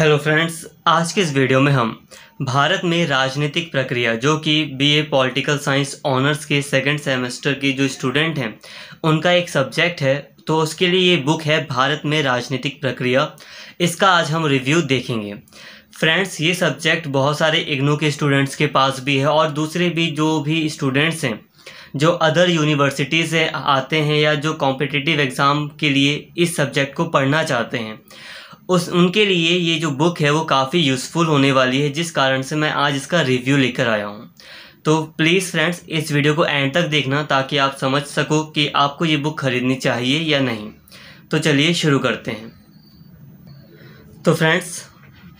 hello friends आज के इस वीडियो में हम भारत में राजनीतिक प्रक्रिया जो कि बीए पॉलिटिकल साइंस ऑनर्स के सेकंड सेमेस्टर की जो स्टूडेंट हैं उनका एक सब्जेक्ट है तो उसके लिए ये बुक है भारत में राजनीतिक प्रक्रिया इसका आज हम रिव्यू देखेंगे फ्रेंड्स ये सब्जेक्ट बहुत सारे इग्नू के स्टूडेंट्स के पास भी है और दूसरे भी जो भी स्टूडेंट्स हैं जो अदर यूनिवर्सिटी से आते हैं या जो कॉम्पिटिटिव एग्ज़ाम के लिए इस सब्जेक्ट को पढ़ना चाहते हैं उस उनके लिए ये जो बुक है वो काफ़ी यूज़फुल होने वाली है जिस कारण से मैं आज इसका रिव्यू लेकर आया हूँ तो प्लीज़ फ्रेंड्स इस वीडियो को एंड तक देखना ताकि आप समझ सको कि आपको ये बुक ख़रीदनी चाहिए या नहीं तो चलिए शुरू करते हैं तो फ्रेंड्स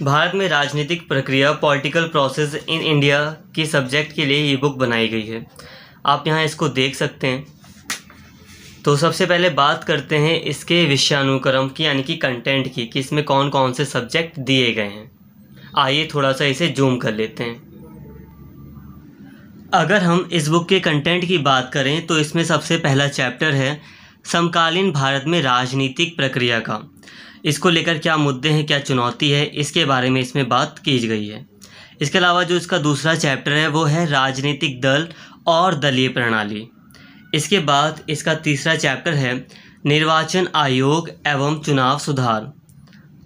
भारत में राजनीतिक प्रक्रिया पॉलिटिकल प्रोसेस इन इंडिया के सब्जेक्ट के लिए ये बुक बनाई गई है आप यहाँ इसको देख सकते हैं तो सबसे पहले बात करते हैं इसके विषयानुक्रम की यानी कि कंटेंट की कि इसमें कौन कौन से सब्जेक्ट दिए गए हैं आइए थोड़ा सा इसे जूम कर लेते हैं अगर हम इस बुक के कंटेंट की बात करें तो इसमें सबसे पहला चैप्टर है समकालीन भारत में राजनीतिक प्रक्रिया का इसको लेकर क्या मुद्दे हैं क्या चुनौती है इसके बारे में इसमें बात की गई है इसके अलावा जो इसका दूसरा चैप्टर है वो है राजनीतिक दल और दलीय प्रणाली इसके बाद इसका तीसरा चैप्टर है निर्वाचन आयोग एवं चुनाव सुधार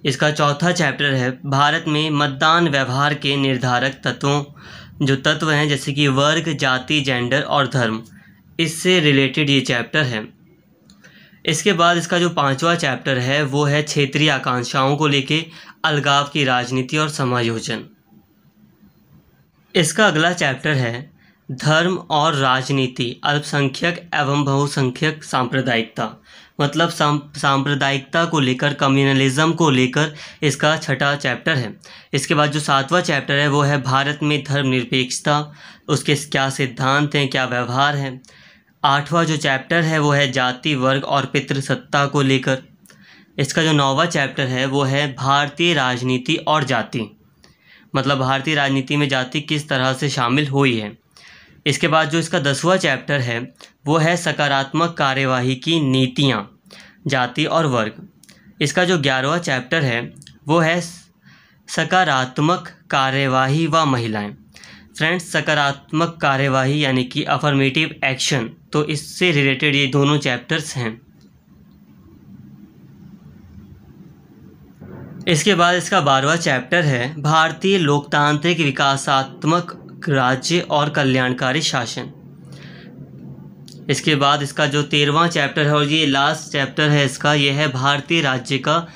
इसका चौथा चैप्टर है भारत में मतदान व्यवहार के निर्धारक तत्वों जो तत्व हैं जैसे कि वर्ग जाति जेंडर और धर्म इससे रिलेटेड ये चैप्टर है इसके बाद इसका जो पांचवा चैप्टर है वो है क्षेत्रीय आकांक्षाओं को लेके अलगाव की राजनीति और समायोजन इसका अगला चैप्टर है धर्म और राजनीति अल्पसंख्यक एवं बहुसंख्यक सांप्रदायिकता मतलब साम, सांप्रदायिकता को लेकर कम्युनलिज्म को लेकर इसका छठा चैप्टर है इसके बाद जो सातवां चैप्टर है वो है भारत में धर्मनिरपेक्षता उसके क्या सिद्धांत हैं क्या व्यवहार हैं आठवां जो चैप्टर है वो है जाति वर्ग और पितृसत्ता को लेकर इसका जो नौवा चैप्टर है वो है भारतीय राजनीति और जाति मतलब भारतीय राजनीति में जाति किस तरह से शामिल हुई है इसके बाद जो इसका दसवां चैप्टर है वो है सकारात्मक कार्यवाही की नीतियाँ जाति और वर्ग इसका जो ग्यारहवा चैप्टर है वो है सकारात्मक कार्यवाही व महिलाएं फ्रेंड्स सकारात्मक कार्यवाही यानी कि अफर्मेटिव एक्शन तो इससे रिलेटेड ये दोनों चैप्टर्स हैं इसके बाद इसका बारहवा चैप्टर है भारतीय लोकतांत्रिक विकासात्मक राज्य और कल्याणकारी शासन इसके बाद इसका जो तेरहवा चैप्टर है और ये लास्ट चैप्टर है इसका यह है भारतीय राज्य का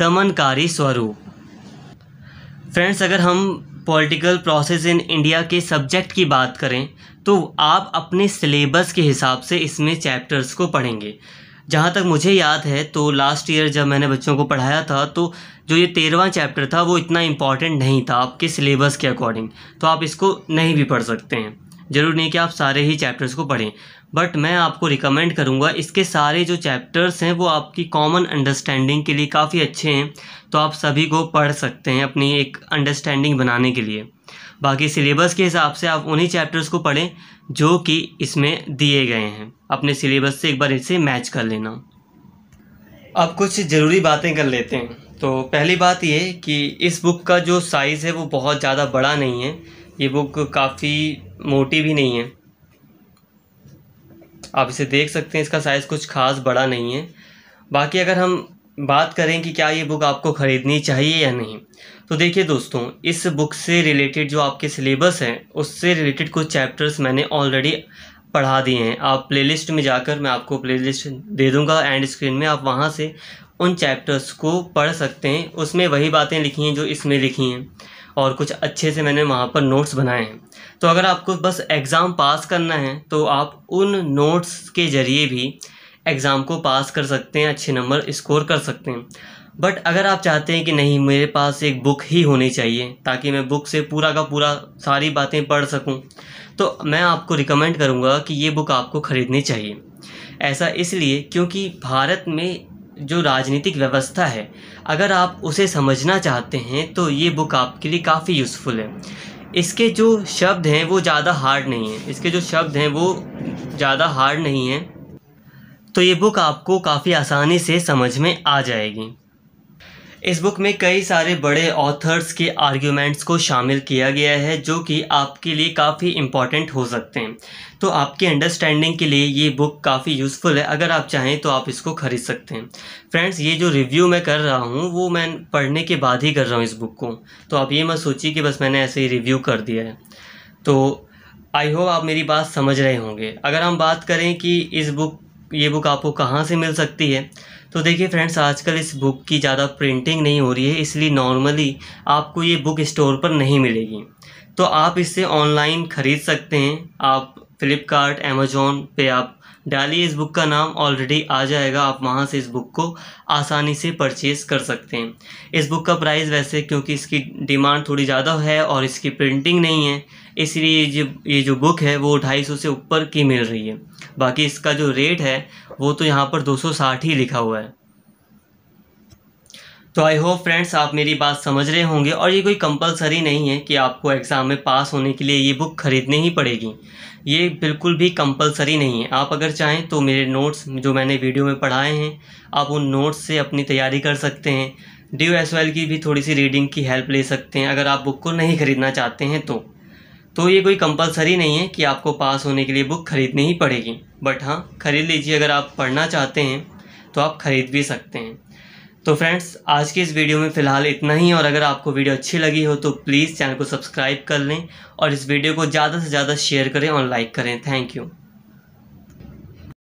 दमनकारी स्वरूप फ्रेंड्स अगर हम पॉलिटिकल प्रोसेस इन इंडिया के सब्जेक्ट की बात करें तो आप अपने सिलेबस के हिसाब से इसमें चैप्टर्स को पढ़ेंगे जहाँ तक मुझे याद है तो लास्ट ईयर जब मैंने बच्चों को पढ़ाया था तो जो ये तेरहवा चैप्टर था वो इतना इम्पॉर्टेंट नहीं था आपके सिलेबस के अकॉर्डिंग तो आप इसको नहीं भी पढ़ सकते हैं ज़रूर नहीं कि आप सारे ही चैप्टर्स को पढ़ें बट मैं आपको रिकमेंड करूँगा इसके सारे जो चैप्टर्स हैं वो आपकी कॉमन अंडरस्टैंडिंग के लिए काफ़ी अच्छे हैं तो आप सभी को पढ़ सकते हैं अपनी एक अंडरस्टैंडिंग बनाने के लिए बाकी सिलेबस के हिसाब से आप उन्हीं चैप्टर्स को पढ़ें जो कि इसमें दिए गए हैं अपने सिलेबस से एक बार इसे मैच कर लेना अब कुछ ज़रूरी बातें कर लेते हैं तो पहली बात ये कि इस बुक का जो साइज़ है वो बहुत ज़्यादा बड़ा नहीं है ये बुक काफ़ी मोटी भी नहीं है आप इसे देख सकते हैं इसका साइज़ कुछ खास बड़ा नहीं है बाकी अगर हम बात करें कि क्या ये बुक आपको ख़रीदनी चाहिए या नहीं तो देखिए दोस्तों इस बुक से रिलेटेड जो आपके सिलेबस हैं उससे रिलेटेड कुछ चैप्टर्स मैंने ऑलरेडी पढ़ा दिए हैं आप प्लेलिस्ट में जाकर मैं आपको प्लेलिस्ट दे दूंगा एंड स्क्रीन में आप वहाँ से उन चैप्टर्स को पढ़ सकते हैं उसमें वही बातें लिखी हैं जो इसमें लिखी हैं और कुछ अच्छे से मैंने वहाँ पर नोट्स बनाए हैं तो अगर आपको बस एग्ज़ाम पास करना है तो आप उन नोट्स के ज़रिए भी एग्ज़ाम को पास कर सकते हैं अच्छे नंबर स्कोर कर सकते हैं बट अगर आप चाहते हैं कि नहीं मेरे पास एक बुक ही होनी चाहिए ताकि मैं बुक से पूरा का पूरा सारी बातें पढ़ सकूं तो मैं आपको रिकमेंड करूंगा कि ये बुक आपको ख़रीदनी चाहिए ऐसा इसलिए क्योंकि भारत में जो राजनीतिक व्यवस्था है अगर आप उसे समझना चाहते हैं तो ये बुक आपके लिए काफ़ी यूज़फुल है इसके जो शब्द हैं वो ज़्यादा हार्ड नहीं हैं इसके जो शब्द हैं वो ज़्यादा हार्ड नहीं हैं तो ये बुक आपको काफ़ी आसानी से समझ में आ जाएगी इस बुक में कई सारे बड़े ऑथर्स के आर्ग्यूमेंट्स को शामिल किया गया है जो कि आपके लिए काफ़ी इम्पॉर्टेंट हो सकते हैं तो आपके अंडरस्टैंडिंग के लिए ये बुक काफ़ी यूज़फुल है अगर आप चाहें तो आप इसको ख़रीद सकते हैं फ्रेंड्स ये जो रिव्यू मैं कर रहा हूँ वो मैं पढ़ने के बाद ही कर रहा हूँ इस बुक को तो आप ये मत सोचिए कि बस मैंने ऐसे ही रिव्यू कर दिया है तो आई होप आप मेरी बात समझ रहे होंगे अगर हम बात करें कि इस बुक ये बुक आपको कहाँ से मिल सकती है तो देखिए फ्रेंड्स आजकल इस बुक की ज़्यादा प्रिंटिंग नहीं हो रही है इसलिए नॉर्मली आपको ये बुक स्टोर पर नहीं मिलेगी तो आप इसे ऑनलाइन ख़रीद सकते हैं आप फ्लिपकार्ट अमेजोन पे आप डालिए इस बुक का नाम ऑलरेडी आ जाएगा आप वहाँ से इस बुक को आसानी से परचेज़ कर सकते हैं इस बुक का प्राइस वैसे क्योंकि इसकी डिमांड थोड़ी ज़्यादा है और इसकी प्रिंटिंग नहीं है इसलिए ये जो ये जो बुक है वो ढाई सौ से ऊपर की मिल रही है बाकी इसका जो रेट है वो तो यहाँ पर 260 ही लिखा हुआ है तो आई होप फ्रेंड्स आप मेरी बात समझ रहे होंगे और ये कोई कंपलसरी नहीं है कि आपको एग्ज़ाम में पास होने के लिए ये बुक ख़रीदनी ही पड़ेगी ये बिल्कुल भी कंपलसरी नहीं है आप अगर चाहें तो मेरे नोट्स जो मैंने वीडियो में पढ़ाए हैं आप उन नोट्स से अपनी तैयारी कर सकते हैं डी एस की भी थोड़ी सी रीडिंग की हेल्प ले सकते हैं अगर आप बुक को नहीं ख़रीदना चाहते हैं तो तो ये कोई कंपलसरी नहीं है कि आपको पास होने के लिए बुक ख़रीदनी ही पड़ेगी बट हाँ ख़रीद लीजिए अगर आप पढ़ना चाहते हैं तो आप ख़रीद भी सकते हैं तो फ्रेंड्स आज की इस वीडियो में फ़िलहाल इतना ही और अगर आपको वीडियो अच्छी लगी हो तो प्लीज़ चैनल को सब्सक्राइब कर लें और इस वीडियो को ज़्यादा से ज़्यादा शेयर करें और लाइक करें थैंक यू